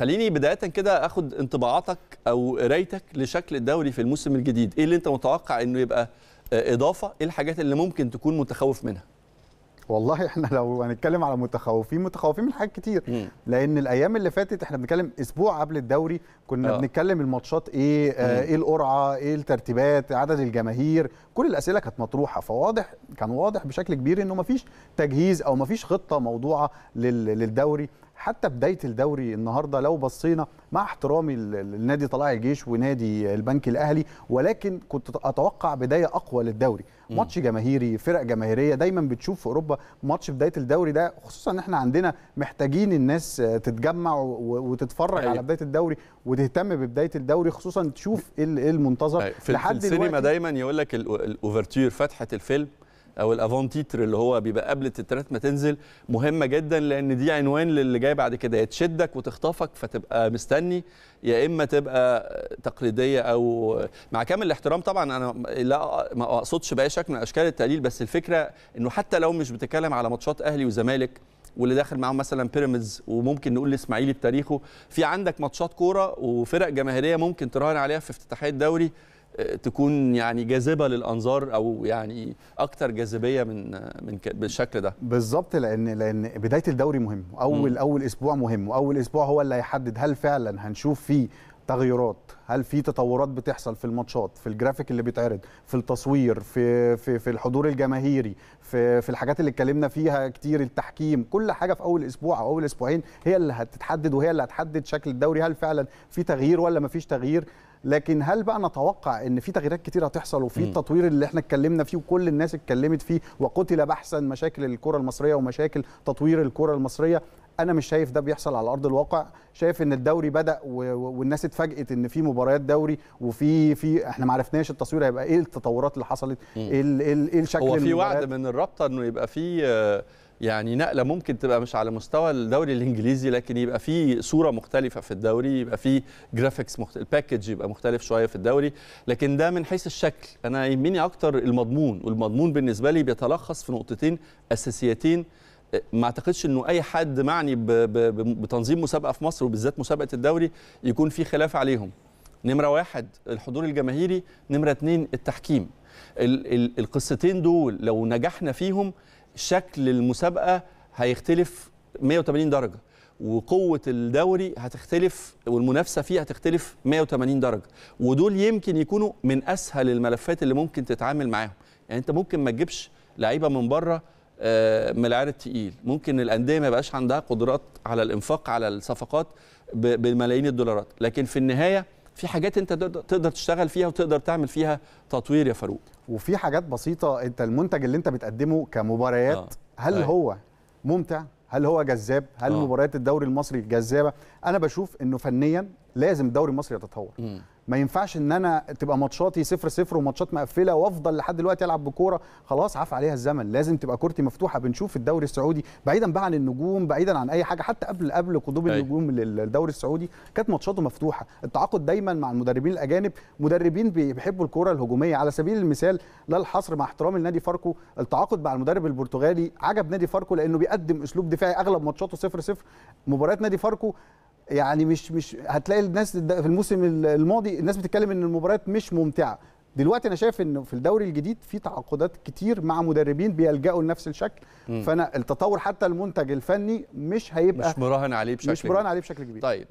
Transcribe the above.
خليني بدايه كده اخد انطباعاتك او قرايتك لشكل الدوري في الموسم الجديد ايه اللي انت متوقع انه يبقى آه، اضافه ايه الحاجات اللي ممكن تكون متخوف منها والله احنا لو هنتكلم على متخوفين متخوفين من حاجات كتير مم. لان الايام اللي فاتت احنا بنتكلم اسبوع قبل الدوري كنا أوه. بنتكلم الماتشات ايه آه ايه القرعه ايه الترتيبات عدد الجماهير كل الاسئله كانت مطروحه فواضح كان واضح بشكل كبير انه مفيش تجهيز او مفيش خطه موضوعه للدوري حتى بدايه الدوري النهارده لو بصينا مع احترامي لنادي طلائع الجيش ونادي البنك الاهلي ولكن كنت اتوقع بدايه اقوى للدوري ماتش جماهيري فرق جماهيريه دايما بتشوف في اوروبا ماتش بدايه الدوري ده خصوصا ان احنا عندنا محتاجين الناس تتجمع وتتفرج أيه. على أيوة. بدايه الدوري وتهتم ببدايه الدوري خصوصا تشوف ايه المنتظر أيه. في لحد السينما دايما يقول لك الاوفرتير فتحه الفيلم او الافون تيتر اللي هو بيبقى قبل التترات ما تنزل مهمه جدا لان دي عنوان للي جاي بعد كده يا تشدك وتخطفك فتبقى مستني يا اما تبقى تقليديه او مع كامل الاحترام طبعا انا لا ما اقصدش باي شكل من اشكال التقليل بس الفكره انه حتى لو مش بتتكلم على ماتشات اهلي وزمالك واللي داخل معاهم مثلا بيراميدز وممكن نقول الاسماعيلي بتاريخه في عندك ماتشات كوره وفرق جماهيريه ممكن تراهن عليها في افتتاحيه الدوري تكون يعني جاذبه للانظار او يعني اكثر جاذبيه من من بالشكل ده بالظبط لان لان بدايه الدوري مهم اول م. اول اسبوع مهم واول اسبوع هو اللي هيحدد هل فعلا هنشوف فيه تغيرات هل في تطورات بتحصل في الماتشات في الجرافيك اللي بيتعرض في التصوير في في في الحضور الجماهيري في في الحاجات اللي اتكلمنا فيها كتير التحكيم كل حاجه في اول اسبوع او اول اسبوعين هي اللي هتتحدد وهي اللي هتحدد شكل الدوري هل فعلا في تغيير ولا مفيش تغيير لكن هل بقى نتوقع ان في تغييرات كتير هتحصل وفي التطوير اللي احنا اتكلمنا فيه وكل الناس اتكلمت فيه وقتل بحثا مشاكل الكره المصريه ومشاكل تطوير الكره المصريه انا مش شايف ده بيحصل على ارض الواقع شايف ان الدوري بدا والناس اتفاجئت ان في مباريات دوري وفي في احنا ما عرفناش التصوير هيبقى ايه التطورات اللي حصلت ايه إيه, ايه الشكل هو في وعد من الرابطه انه يبقى في يعني نقله ممكن تبقى مش على مستوى الدوري الانجليزي لكن يبقى في صوره مختلفه في الدوري يبقى في جرافيكس مختلف الباكج يبقى مختلف شويه في الدوري لكن ده من حيث الشكل انا يهمني اكتر المضمون والمضمون بالنسبه لي بيتلخص في نقطتين اساسيتين ما اعتقدش انه اي حد معني بتنظيم مسابقه في مصر وبالذات مسابقه الدوري يكون في خلاف عليهم نمره واحد الحضور الجماهيري نمره اتنين التحكيم القصتين دول لو نجحنا فيهم شكل المسابقه هيختلف 180 درجه وقوة الدوري هتختلف والمنافسة فيه هتختلف 180 درجة ودول يمكن يكونوا من أسهل الملفات اللي ممكن تتعامل معاهم يعني أنت ممكن ما تجيبش لعيبة من بره آه، من العيار التقيل ممكن الانديه ما يبقاش عندها قدرات على الانفاق على الصفقات بملايين الدولارات لكن في النهايه في حاجات انت تقدر تشتغل فيها وتقدر تعمل فيها تطوير يا فاروق وفي حاجات بسيطه انت المنتج اللي انت بتقدمه كمباريات آه. هل آه. هو ممتع هل هو جذاب هل آه. مباريات الدوري المصري جذابه انا بشوف انه فنيا لازم الدوري المصري يتطور م. ما ينفعش ان انا تبقى ماتشاتي صفر صفر وماتشات مقفله وافضل لحد دلوقتي العب بكوره خلاص عفى عليها الزمن لازم تبقى كورتي مفتوحه بنشوف الدوري السعودي بعيدا بقى عن النجوم بعيدا عن اي حاجه حتى قبل قبل قدوم أيوة. النجوم للدوري السعودي كانت ماتشاته مفتوحه التعاقد دايما مع المدربين الاجانب مدربين بيحبوا الكوره الهجوميه على سبيل المثال لا الحصر مع احترامي لنادي فاركو التعاقد مع المدرب البرتغالي عجب نادي فاركو لانه بيقدم اسلوب دفاعي اغلب ماتشاته 0 0 مباريات نادي فاركو يعني مش مش هتلاقي الناس في الموسم الماضي الناس بتتكلم ان المباريات مش ممتعه دلوقتي انا شايف ان في الدوري الجديد في تعاقدات كتير مع مدربين بيلجأوا لنفس الشكل م. فانا التطور حتى المنتج الفني مش هيبقى مش مراهن عليه بشكل مش مراهن عليه بشكل كبير طيب